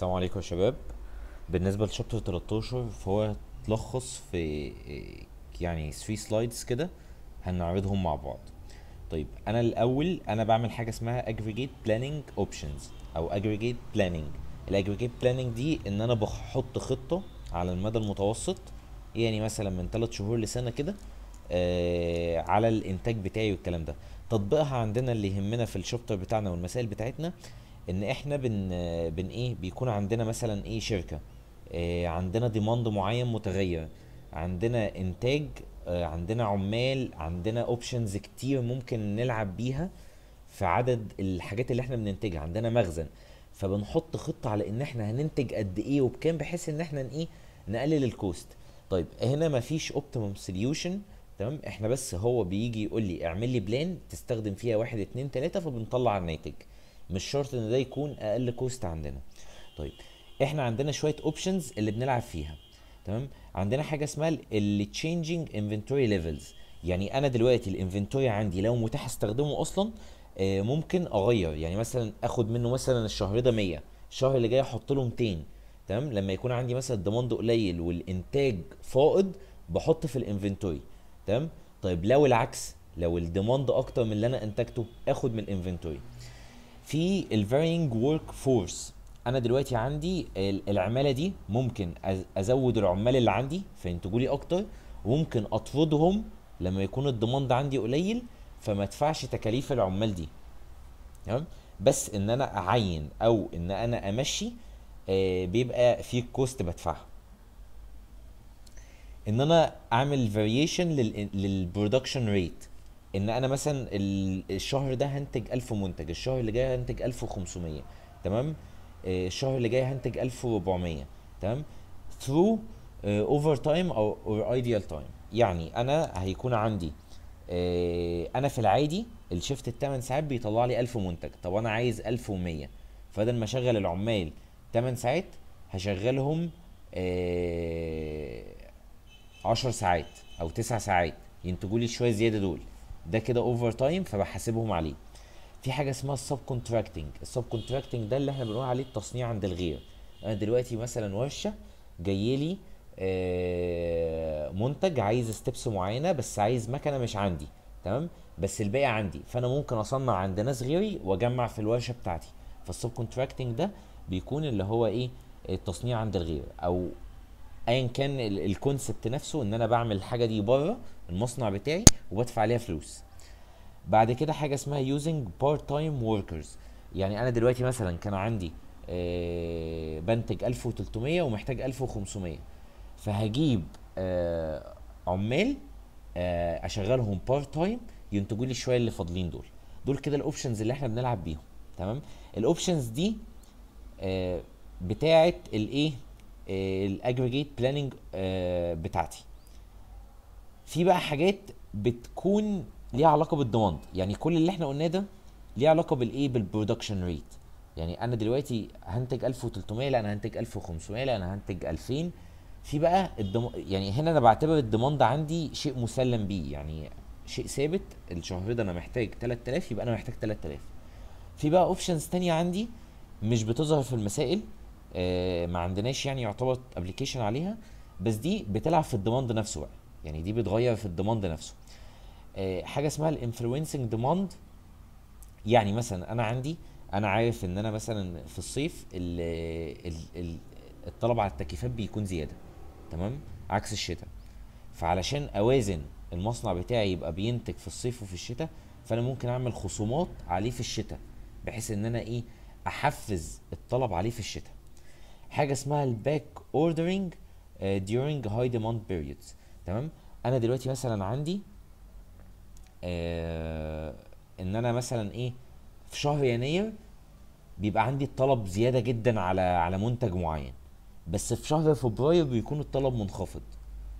السلام عليكم يا شباب بالنسبه لشابتر 13 فهو تلخص في يعني 3 سلايدز كده هنعرضهم مع بعض طيب انا الاول انا بعمل حاجه اسمها aggregate planning options او aggregate planning الاجريجيت planning دي ان انا بحط خطه على المدى المتوسط يعني مثلا من 3 شهور لسنه كده آه، على الانتاج بتاعي والكلام ده تطبيقها عندنا اللي يهمنا في الشابتر بتاعنا والمسائل بتاعتنا ان احنا بن بن ايه بيكون عندنا مثلا ايه شركه إيه عندنا ديماند معين متغير عندنا انتاج آه عندنا عمال عندنا اوبشنز كتير ممكن نلعب بيها في عدد الحاجات اللي احنا بننتجها عندنا مخزن فبنحط خطه على ان احنا هننتج قد ايه وبكام بحيث ان احنا ايه نقلل الكوست طيب هنا مفيش اوبتيمم سوليوشن تمام احنا بس هو بيجي يقول لي اعمل لي بلان تستخدم فيها واحد اتنين تلاته فبنطلع الناتج مش شرط ان ده يكون اقل كوست عندنا طيب احنا عندنا شويه اوبشنز اللي بنلعب فيها تمام عندنا حاجه اسمها التشينجينج انفنتوري ليفلز يعني انا دلوقتي الانفنتوري عندي لو متاح استخدمه اصلا آه، ممكن اغير يعني مثلا اخد منه مثلا الشهر ده 100 الشهر اللي جاي احط له 200 تمام لما يكون عندي مثلا الديماند قليل والانتاج فائض بحط في الانفنتوري تمام طيب لو العكس لو الديماند اكتر من اللي انا انتجته اخد من الانفنتوري في varying work force انا دلوقتي عندي العماله دي ممكن ازود العمال اللي عندي فينتجوا لي اكتر وممكن اطردهم لما يكون الضماند عندي قليل فما ادفعش تكاليف العمال دي تمام بس ان انا اعين او ان انا امشي آه، بيبقى في كوست بدفعها ان انا اعمل فاريشن للبرودكشن ريت ان انا مثلا الشهر ده هنتج 1000 منتج الشهر اللي جاي هنتج 1500 تمام آه، الشهر اللي جاي هنتج 1400 تمام ثرو اوفر تايم او اور ايديال تايم يعني انا هيكون عندي آه، انا في العادي الشيفت الثمان ساعات بيطلع لي 1000 منتج طب انا عايز 1100 فبدل ما اشغل العمال 8 ساعات هشغلهم 10 آه، ساعات او 9 ساعات ينتجوا لي شويه زياده دول ده كده اوفر تايم فبحاسبهم عليه في حاجه اسمها السب كونتراكتنج السب كونتراكتنج ده اللي احنا بنقول عليه التصنيع عند الغير انا دلوقتي مثلا ورشه جاي لي آه، منتج عايز ستيبس معينه بس عايز مكنه مش عندي تمام بس الباقي عندي فانا ممكن اصنع عند ناس غيري واجمع في الورشه بتاعتي فالسب كونتراكتنج ده بيكون اللي هو ايه التصنيع عند الغير او ايا كان الكونسبت نفسه ان انا بعمل الحاجه دي بره المصنع بتاعي وبدفع عليها فلوس بعد كده حاجه اسمها يوزنج بارت تايم وركرز يعني انا دلوقتي مثلا كان عندي آه، بنتج 1300 ومحتاج 1500 فهجيب آه، عمال آه، اشغلهم بارت تايم ينتجوا لي شويه اللي فاضلين دول دول كده الاوبشنز اللي احنا بنلعب بيهم تمام الاوبشنز دي بتاعه الايه الاجريجيت بلاننج آه، بتاعتي في بقى حاجات بتكون ليها علاقه بالدوماند يعني كل اللي احنا قلناه ده ليه علاقه بالايه بالبرودكشن ريت يعني انا دلوقتي هنتج 1300 لا انا هنتج 1500 لا انا هنتج 2000 في بقى الدم... يعني هنا انا بعتبر الديماند عندي شيء مسلم بيه يعني شيء ثابت الشهر ده انا محتاج 3000 يبقى انا محتاج 3000 في بقى اوبشنز تانية عندي مش بتظهر في المسائل آه، ما عندناش يعني يعتبر ابلكيشن عليها بس دي بتلعب في الديماند نفسه بقى يعني دي بتغير في الديماند نفسه آه، حاجه اسمها الانفلونسنج ديماند يعني مثلا انا عندي انا عارف ان انا مثلا في الصيف الـ الـ الـ الطلب على التكييفات بيكون زياده تمام عكس الشتاء فعلشان اوازن المصنع بتاعي يبقى بينتج في الصيف وفي الشتاء فانا ممكن اعمل خصومات عليه في الشتاء بحيث ان انا ايه احفز الطلب عليه في الشتاء حاجه اسمها الباك اوردرنج ديورنج هاي ديماند بيريودز تمام انا دلوقتي مثلا عندي آه، ان انا مثلا ايه في شهر يناير بيبقى عندي الطلب زياده جدا على على منتج معين بس في شهر فبراير بيكون الطلب منخفض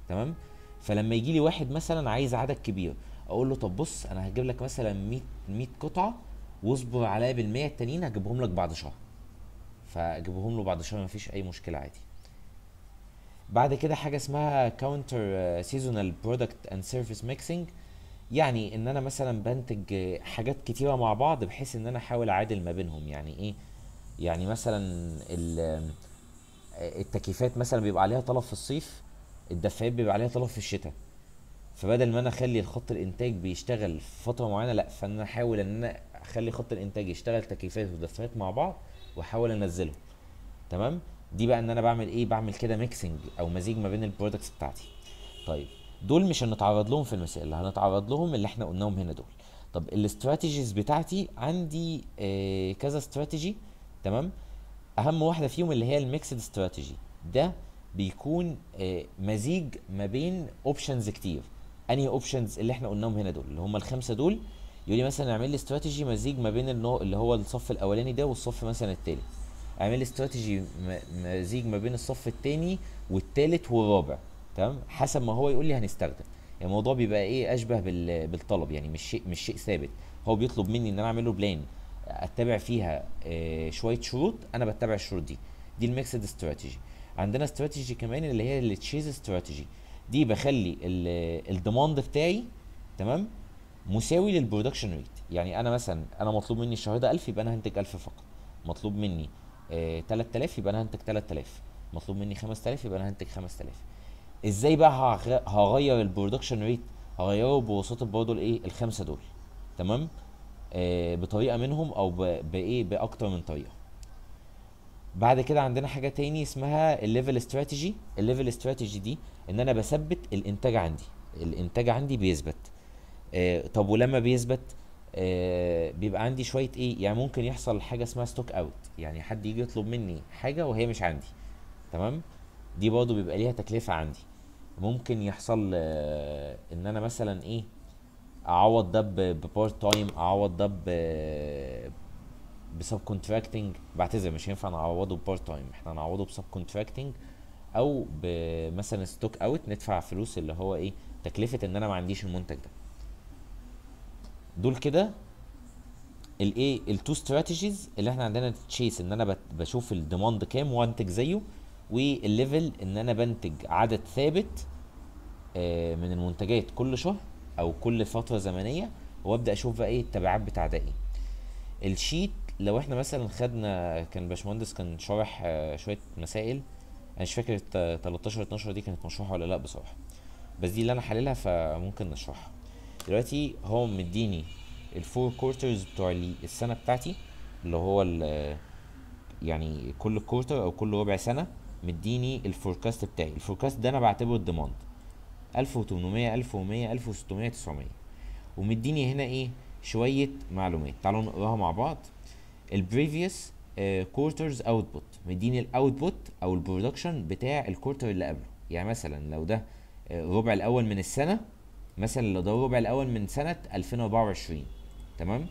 تمام فلما يجي لي واحد مثلا عايز عدد كبير اقول له طب بص انا هجيب لك مثلا 100 100 قطعه واصبر عليا بال100 التانيين هجيبهم لك بعد شهر فاجيبهم له بعد شهر مفيش اي مشكله عادي بعد كده حاجه اسمها كاونتر سيزونال برودكت اند سيرفيس ميكسنج يعني ان انا مثلا بنتج حاجات كتيره مع بعض بحيث ان انا احاول اعادل ما بينهم يعني ايه يعني مثلا التكييفات مثلا بيبقى عليها طلب في الصيف الدفايات بيبقى عليها طلب في الشتاء فبدل ما انا اخلي خط الانتاج بيشتغل في فتره معينه لا فانا احاول ان انا اخلي خط الانتاج يشتغل تكييفات ودفايات مع بعض واحاول انزله تمام دي بقى ان انا بعمل ايه بعمل كده ميكسنج او مزيج ما بين البرودكتس بتاعتي طيب دول مش هنتعرض لهم في المسائل اللي هنتعرض لهم اللي احنا قلناهم هنا دول طب الاستراتيجيز بتاعتي عندي آه كذا استراتيجي تمام اهم واحده فيهم اللي هي الميكسد استراتيجي ده بيكون آه مزيج ما بين اوبشنز كتير انهي اوبشنز اللي احنا قلناهم هنا دول اللي هم الخمسه دول يقول لي مثلا اعمل لي استراتيجي مزيج ما بين النوع اللي هو الصف الاولاني ده والصف مثلا التالت اعمل لي استراتيجي مزيج ما بين الصف التاني والتالت والرابع تمام حسب ما هو يقول لي هنستخدم يعني الموضوع بيبقى ايه اشبه بالطلب يعني مش شيء مش شيء ثابت هو بيطلب مني ان انا اعمل له بلان اتبع فيها آه شويه شروط انا بتبع الشروط دي دي الميكسد استراتيجي عندنا استراتيجي كمان اللي هي التشيز استراتيجي دي بخلي الديماند بتاعي تمام مساوي للبرودكشن ريت يعني انا مثلا انا مطلوب مني الشهر ده 1000 يبقى انا هنتج 1000 فقط مطلوب مني 3000 آه، يبقى انا هنتج 3000 مطلوب مني 5000 يبقى انا هنتج 5000 ازاي بقى هغير البرودكشن ريت هغيره بواسطه برضه الايه الخمسه دول تمام آه بطريقه منهم او بايه باكتر من طريقه بعد كده عندنا حاجه تاني اسمها الليفل استراتيجي الليفل استراتيجي دي ان انا بثبت الانتاج عندي الانتاج عندي بيثبت آه طب ولما بيثبت آه بيبقى عندي شويه ايه يعني ممكن يحصل حاجه اسمها ستوك اوت يعني حد يجي يطلب مني حاجه وهي مش عندي تمام دي برضه بيبقى ليها تكلفه عندي ممكن يحصل آه ان انا مثلا ايه اعوض ده ببارت تايم اعوض ده ب بسب كونتراكتنج بعتذر مش هينفع نعوضه ببارت تايم احنا هنعوضه بسب كونتراكتنج او مثلا ستوك اوت ندفع فلوس اللي هو ايه تكلفه ان انا ما عنديش المنتج ده دول كده الايه التو ستراتيجيز اللي احنا عندنا تشيس ان انا بشوف الديماند كام وانتج زيه والليفل ان انا بنتج عدد ثابت آه، من المنتجات كل شهر او كل فتره زمنيه وابدا اشوف بقى ايه التبعات بتاع ده ايه الشيت لو احنا مثلا خدنا كان باشمهندس كان شارح آه، شويه مسائل انا مش فاكر 13 12 دي كانت مشروحه ولا لا بصراحه بس دي اللي انا حللها فممكن نشرحها دلوقتي هو مديني الفور كورترز بتوع السنه بتاعتي اللي هو يعني كل كورتر او كل ربع سنه مديني الفوركاست بتاعي الفوركاست ده انا بعتبره الديماند 1800 1100 1600 900 ومديني هنا ايه شويه معلومات تعالوا نقراها مع بعض البريفيوس كورترز اوتبوت مديني الاوتبوت او البرودكشن بتاع الكورتر اللي قبله يعني مثلا لو ده الربع آه، الاول من السنه مثلا لو ده الربع الاول من سنه 2024 تمام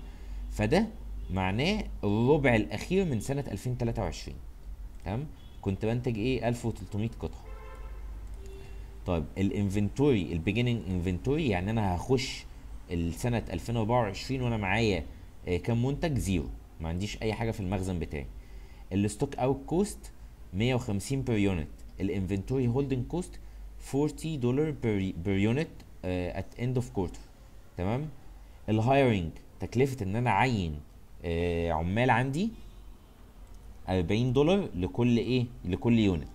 فده معناه الربع الاخير من سنه 2023 تمام كنت بنتج ايه 1300 قطعه طيب الانفنتوري البيجيننج انفنتوري يعني انا هخش السنه 2024 وانا معايا آه، كام منتج زيرو ما عنديش اي حاجه في المخزن بتاعي الستوك اوت كوست 150 بير يونت الانفنتوري هولدنج كوست 40 دولار بير يونت ات اند اوف كوارتر تمام الهايرنج تكلفه ان انا اعين آه، عمال عندي 40 دولار لكل ايه لكل يونت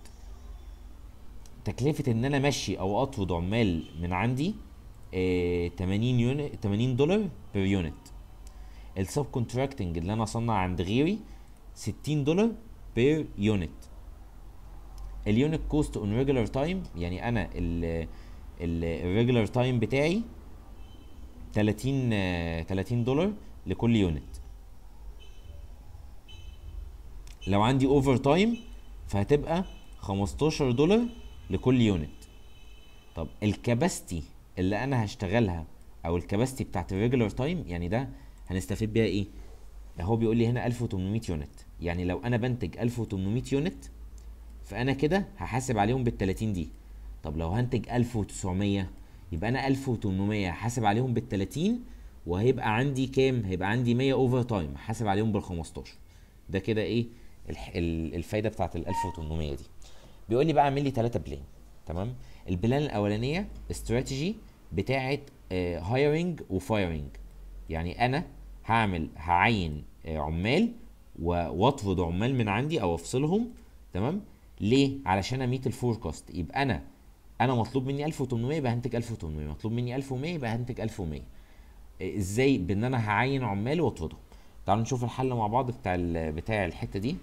تكلفه ان انا امشي او اطرد عمال من عندي 80 يونت 80 دولار بير يونت السب كونتراكتنج اللي انا اصنع عند غيري 60 دولار بير يونت اليونت كوست اون ريجولار تايم يعني انا ال الريجولار تايم بتاعي 30 30 آه، دولار لكل يونت لو عندي اوفر تايم فهتبقى 15 دولار لكل يونت طب الكباستي اللي انا هشتغلها او الكباستي بتاعت الريجولار تايم يعني ده هنستفيد بيها ايه هو بيقول لي هنا 1800 يونت يعني لو انا بنتج 1800 يونت فانا كده هحاسب عليهم بال 30 دي طب لو هنتج 1900 يبقى انا 1800 حاسب عليهم بال 30 وهيبقى عندي كام؟ هيبقى عندي 100 اوفر تايم حاسب عليهم بال 15 ده كده ايه الفايده بتاعت ال 1800 دي بيقول لي بقى اعمل لي ثلاثه بلان تمام البلان الاولانيه استراتيجي بتاعت هايرنج آه، وفايرنج يعني انا هعمل هعين آه، عمال واطرد عمال من عندي او افصلهم تمام ليه علشان اميت الفوركاست يبقى انا انا مطلوب مني 1800 يبقى هنتج 1800 مطلوب مني 1100 يبقى هنتج 1100 إيه، ازاي بان انا هعين عمال واطردهم تعالوا نشوف الحل مع بعض بتاع بتاع الحته دي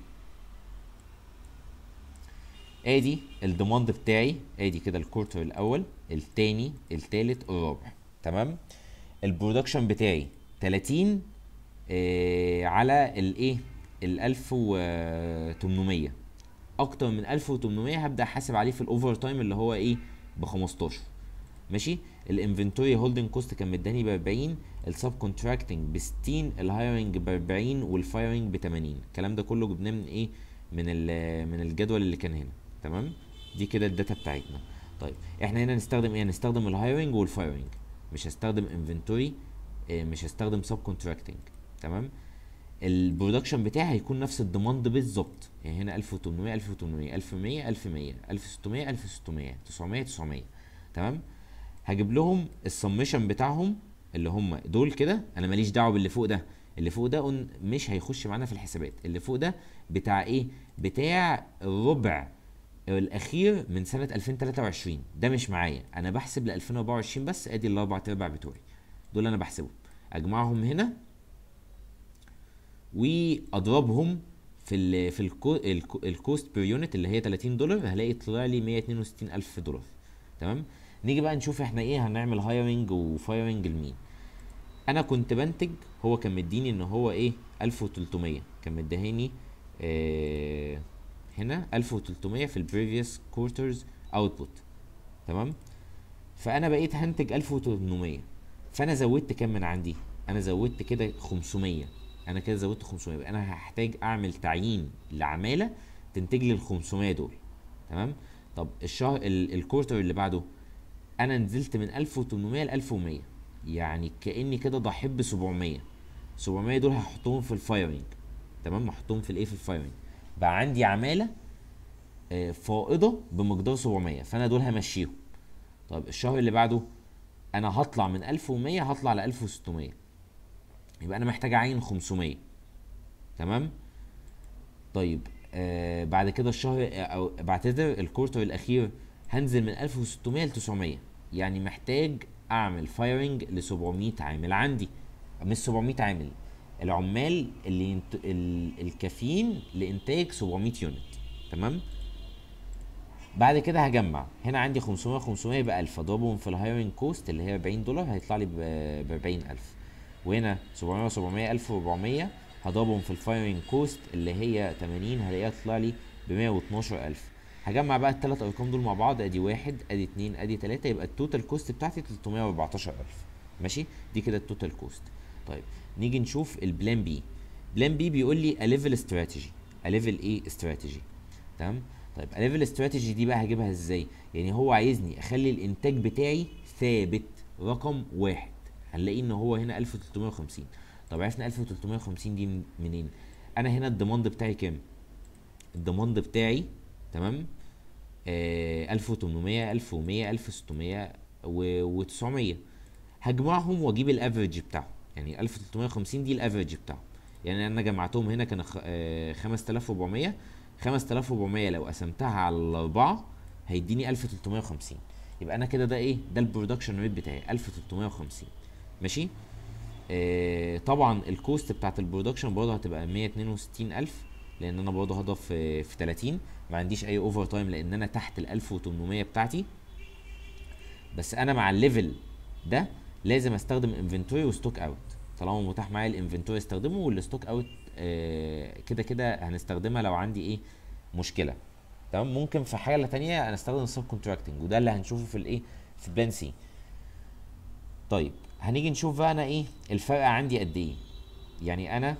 ادي الديماند بتاعي ادي كده الكورتر الاول الثاني الثالث الرابع تمام البرودكشن بتاعي 30 آه على الايه ال 1800 اكتر من 1800 هبدا احاسب عليه في الاوفر تايم اللي هو ايه ب 15 ماشي الانفنتوري هولدنج كوست كان مداني ب 40 السب كونتراكتنج ب 60 الهايرنج ب 40 والفايرنج ب 80 الكلام ده كله جبناه من ايه من من الجدول اللي كان هنا تمام دي كده الداتا بتاعتنا طيب احنا هنا نستخدم ايه نستخدم الهايرنج والفايرنج مش هستخدم انفنتوري آه، مش هستخدم سب كونتراكتنج تمام البرودكشن بتاعي هيكون نفس الديماند بالظبط يعني هنا 1800 1800 1100 1100 1600 1600 900 900 تمام هجيب لهم السمشن بتاعهم اللي هم دول كده انا ماليش دعوه باللي فوق ده اللي فوق ده مش هيخش معانا في الحسابات اللي فوق ده بتاع ايه بتاع الربع الاخير من سنه 2023 ده مش معايا انا بحسب ل 2024 بس ادي الاربع ارباع بتوعي دول انا بحسبهم اجمعهم هنا واضربهم في في الكوست بير يونت اللي هي 30 دولار هلاقي طلع لي 162000 دولار تمام نيجي بقى نشوف احنا ايه هنعمل هايرنج وفايرنج لمين انا كنت بنتج هو كان مديني ان هو ايه 1300 كان مديهاني آه، هنا 1300 في البريفيوس كوارترز اوتبوت تمام فانا بقيت هنتج 1800 فانا زودت كام من عندي انا زودت كده 500 انا كده زودت 500 يبقى انا هحتاج اعمل تعيين لعماله تنتج لي ال 500 دول تمام طب الشهر الكورتر اللي بعده انا نزلت من 1800 ل 1100 يعني كاني كده ضحيت ب 700 700 دول هحطهم في الفايرنج تمام هحطهم في الايه في الفايرنج بقى عندي عماله آه، فائضه بمقدار 700 فانا دول همشيهم طب الشهر اللي بعده انا هطلع من 1100 هطلع ل 1600 يبقى انا محتاج اعين 500 تمام طيب آه بعد كده الشهر آه، او بعتذر الكورتر الاخير هنزل من 1600 ل 900 يعني محتاج اعمل فايرنج ل 700 عامل عندي مش 700 عامل العمال اللي ينت... ال... الكافيين لانتاج 700 يونت تمام بعد كده هجمع هنا عندي 500 500 ب 1000 اضربهم في الهايرنج كوست اللي هي 40 دولار هيطلع لي ب 40000 وهنا 700 700 1400 هضربهم في الفايرنج كوست اللي هي 80 هلاقيها تطلع لي ب 112000 هجمع بقى التلات ارقام دول مع بعض ادي واحد ادي اتنين ادي تلاته يبقى التوتال كوست بتاعتي 314000 ماشي دي كده التوتال كوست طيب نيجي نشوف البلان بي بلان بي بيقول لي اليفل استراتيجي اليفل ايه استراتيجي تمام طيب اليفل استراتيجي دي بقى هجيبها ازاي يعني هو عايزني اخلي الانتاج بتاعي ثابت رقم واحد هنلاقي ان هو هنا 1350 طب عرفنا 1350 دي منين انا هنا الديماند بتاعي كام الديماند بتاعي تمام آه 1800 1100 1600 و900 هجمعهم واجيب الافريج بتاعهم يعني 1350 دي الافريج بتاعهم يعني انا جمعتهم هنا كان 5400 5400 آه، لو قسمتها على الاربعه هيديني 1350 يبقى انا كده ده ايه ده البرودكشن ريت بتاعي 1350 ماشي آه طبعا الكوست بتاعت البرودكشن برضه هتبقى 162000 لان انا برضه هضف آه، في 30 ما عنديش اي اوفر تايم لان انا تحت ال 1800 بتاعتي بس انا مع الليفل ده لازم استخدم انفنتوري وستوك اوت طالما متاح معايا الانفنتوري استخدمه والستوك اوت آه كده كده هنستخدمها لو عندي ايه مشكله تمام ممكن في حاله ثانيه انا استخدم السب كونتراكتنج وده اللي هنشوفه في الايه في بلان سي طيب هنيجي نشوف بقى انا ايه الفرقه عندي قد ايه يعني انا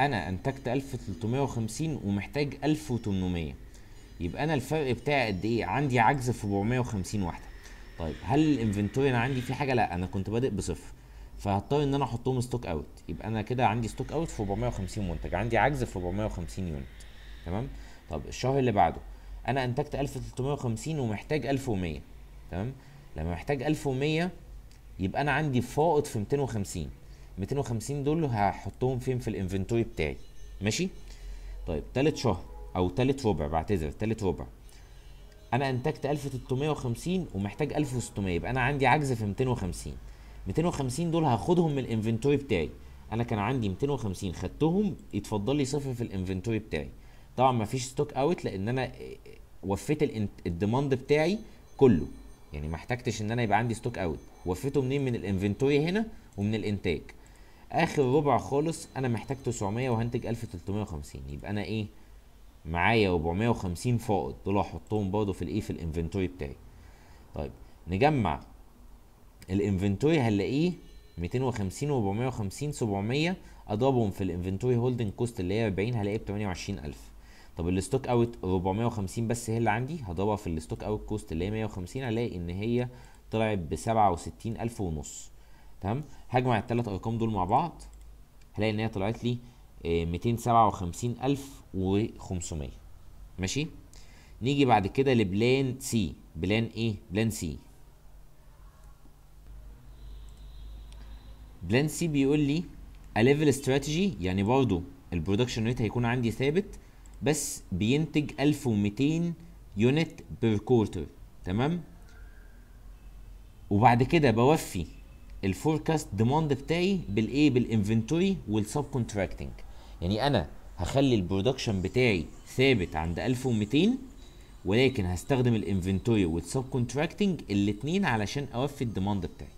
انا انتجت 1350 ومحتاج 1800 يبقى انا الفرق بتاعي قد ايه عندي عجز في 450 واحده طيب هل الانفنتوري انا عندي فيه حاجه لا انا كنت بادئ بصفر فهضطر ان انا احطهم ستوك اوت يبقى انا كده عندي ستوك اوت في 450 منتج عندي عجز في 450 يونت تمام طب الشهر اللي بعده انا انتجت 1350 ومحتاج 1100 تمام لما محتاج 1100 يبقى انا عندي فائض في 250 250 دول هحطهم فين في الانفنتوري بتاعي ماشي طيب تالت شهر او تالت ربع بعتذر تالت ربع انا انتجت 1350 ومحتاج 1600 يبقى انا عندي عجز في 250 250 دول هاخدهم من الانفنتوري بتاعي انا كان عندي 250 خدتهم يتفضل لي صفر في الانفنتوري بتاعي طبعا مفيش ستوك اوت لان انا وفيت الديماند بتاعي كله يعني ما احتجتش ان انا يبقى عندي ستوك اوت وفيته منين من الانفنتوري هنا ومن الانتاج اخر ربع خالص انا محتاج 900 وهنتج 1350 يبقى انا ايه معايا 450 فائض دول هحطهم برضه في الايه في الانفنتوري بتاعي طيب نجمع الانفنتوري هنلاقيه 250 و450 700 اضربهم في الانفنتوري هولدنج كوست اللي هي 40 هلاقيه ب 28000 طب الستوك اوت 450 بس هي اللي عندي هضربها في الستوك اوت كوست اللي هي 150 الاقي ان هي طلعت ب 67000 ونص تمام هجمع الثلاث ارقام دول مع بعض هلاقي ان هي طلعت لي 257500 آه، ماشي نيجي بعد كده لبلان سي بلان ايه بلان سي بلان سي بيقول لي الليفل استراتيجي يعني برضو البرودكشن ريت هيكون عندي ثابت بس بينتج 1200 يونت بير كورتر تمام وبعد كده بوفي الفوركاست ديماند بتاعي بالايه بالانفنتوري والسب كونتراكتنج يعني انا هخلي البرودكشن بتاعي ثابت عند 1200 ولكن هستخدم الانفنتوري والسب كونتراكتنج الاثنين علشان اوفي الديماند بتاعي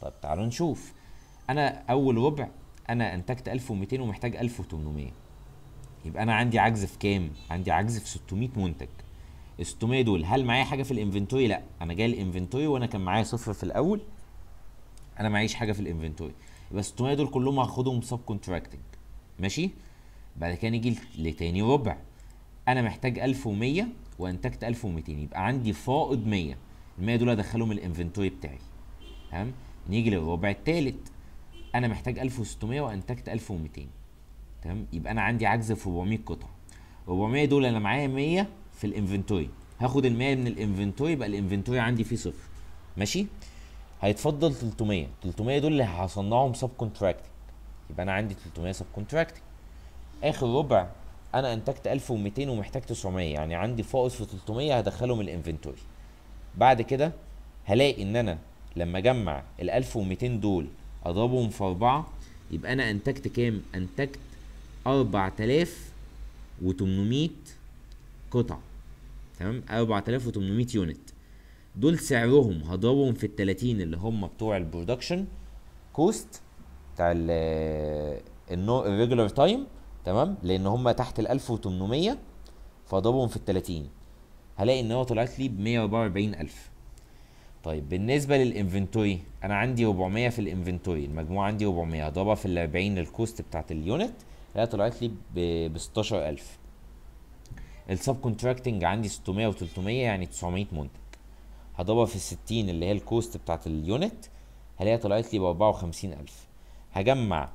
طب تعالوا نشوف انا اول ربع انا انتجت 1200 ومحتاج 1800 يبقى انا عندي عجز في كام عندي عجز في 600 منتج ال 600 دول هل معايا حاجه في الانفنتوري لا انا جاي الانفنتوري وانا كان معايا صفر في الاول انا معيش حاجه في الانفنتوري يبقى ال 600 دول كلهم هاخدهم سب كونتراكتنج ماشي بعد كده نيجي لتاني ربع انا محتاج 1100 وانتجت 1200 يبقى عندي فائض 100 ال 100 دول هدخلهم الانفنتوري بتاعي تمام نيجي للربع الثالث انا محتاج 1600 وانتجت 1200 تمام يبقى انا عندي عجز في 400 قطعه 400 دول انا معايا 100 في الانفنتوري هاخد ال 100 من الانفنتوري يبقى الانفنتوري عندي فيه صفر ماشي هيتفضل 300 300 دول اللي هصنعهم سب كونتراكت يبقى انا عندي 300 سب كونتراكت اخر ربع انا انتجت 1200 ومحتاج 900 يعني عندي فائض في 300 هدخلهم الانفنتوري بعد كده هلاقي ان انا لما اجمع ال 1200 دول اضربهم في اربعه يبقى انا انتجت كام انتجت 4800 قطعة تمام 4800 يونت دول سعرهم هضربهم في ال 30 اللي هم بتوع البرودكشن كوست بتاع ال الريجولار تايم تمام لان هم تحت ال 1800 فاضربهم في ال 30 هلاقي ان هو طلعت لي ب 144000 طيب بالنسبه للانفنتوري انا عندي 400 في الانفنتوري المجموعه عندي 400 هضربها في ال 40 الكوست بتاعت اليونت هي طلعت لي ب 16000 السب كونتراكتنج عندي 600 و300 يعني 900 منتج هضربها في ال 60 اللي هي الكوست بتاعت اليونت هلاقيها طلعت لي ب 54000 هجمع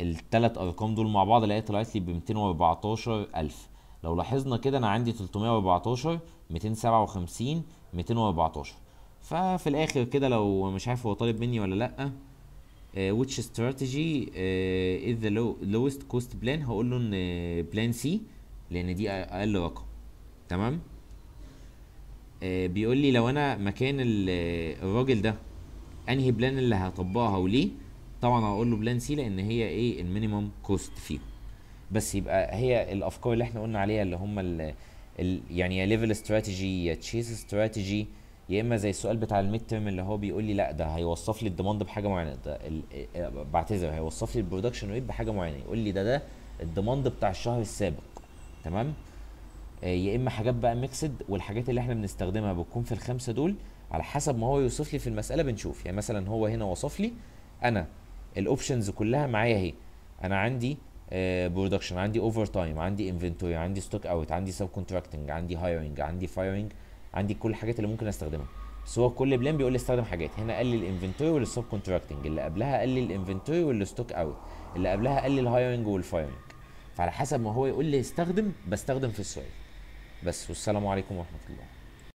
التلات ارقام دول مع بعض الاقيها طلعت لي ب 214000 لو لاحظنا كده انا عندي 314 257 214 ففي الاخر كده لو مش عارف هو طالب مني ولا لا آه، which strategy آه، is the lowest cost plan هقول له ان بلان آه، سي لان دي اقل رقم تمام بيقول لي لو انا مكان الراجل ده انهي بلان اللي هطبقها وليه طبعا هقول له بلان سي لان هي ايه المينيمم كوست فيهم بس يبقى هي الافكار اللي احنا قلنا عليها اللي هم يعني يا ليفل استراتيجي يا تشيس استراتيجي يا اما زي السؤال بتاع الميد تيرم اللي هو بيقول لي لا ده هيوصف لي الديماند بحاجه معينه ده آه، آه، بعتذر هيوصف لي البرودكشن ريت بحاجه معينه يقول لي ده ده الديماند بتاع الشهر السابق تمام آه، يا اما حاجات بقى ميكسد والحاجات اللي احنا بنستخدمها بتكون في الخمسه دول على حسب ما هو يوصف لي في المساله بنشوف يعني مثلا هو هنا وصف لي انا الاوبشنز كلها معايا اهي انا عندي برودكشن عندي اوفر تايم عندي انفنتوري عندي ستوك اوت عندي سب كونتراكتنج عندي هايرنج عندي فايرنج عندي كل الحاجات اللي ممكن استخدمها بس هو كل بلان بيقول لي استخدم حاجات هنا لي الانفنتوري والسب كونتراكتنج اللي قبلها لي الانفنتوري والستوك اوت اللي قبلها لي الهايرنج والفايرنج فعلى حسب ما هو يقول لي استخدم بستخدم في السؤال بس والسلام عليكم ورحمه الله